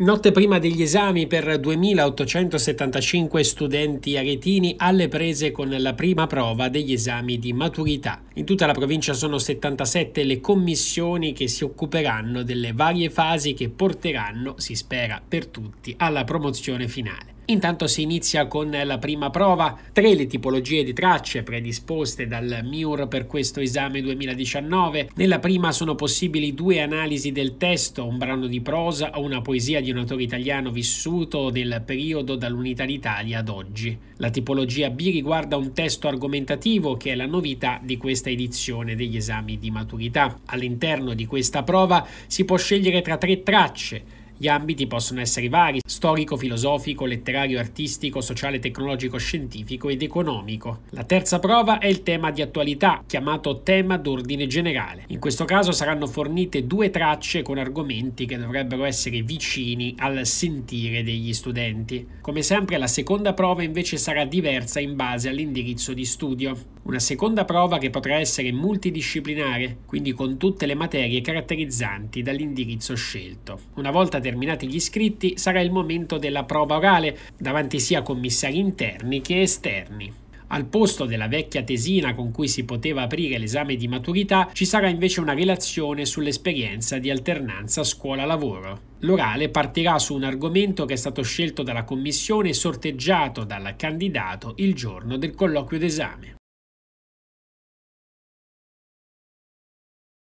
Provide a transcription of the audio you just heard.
Notte prima degli esami per 2875 studenti aretini alle prese con la prima prova degli esami di maturità. In tutta la provincia sono 77 le commissioni che si occuperanno delle varie fasi che porteranno, si spera per tutti, alla promozione finale. Intanto si inizia con la prima prova, tre le tipologie di tracce predisposte dal MIUR per questo esame 2019. Nella prima sono possibili due analisi del testo, un brano di prosa o una poesia di un autore italiano vissuto nel periodo dall'Unità d'Italia ad oggi. La tipologia B riguarda un testo argomentativo che è la novità di questa edizione degli esami di maturità. All'interno di questa prova si può scegliere tra tre tracce gli ambiti possono essere vari, storico, filosofico, letterario, artistico, sociale, tecnologico, scientifico ed economico. La terza prova è il tema di attualità, chiamato tema d'ordine generale. In questo caso saranno fornite due tracce con argomenti che dovrebbero essere vicini al sentire degli studenti. Come sempre la seconda prova invece sarà diversa in base all'indirizzo di studio. Una seconda prova che potrà essere multidisciplinare, quindi con tutte le materie caratterizzanti dall'indirizzo scelto. Una volta terminati gli iscritti sarà il momento della prova orale davanti sia commissari interni che esterni. Al posto della vecchia tesina con cui si poteva aprire l'esame di maturità ci sarà invece una relazione sull'esperienza di alternanza scuola-lavoro. L'orale partirà su un argomento che è stato scelto dalla commissione e sorteggiato dal candidato il giorno del colloquio d'esame.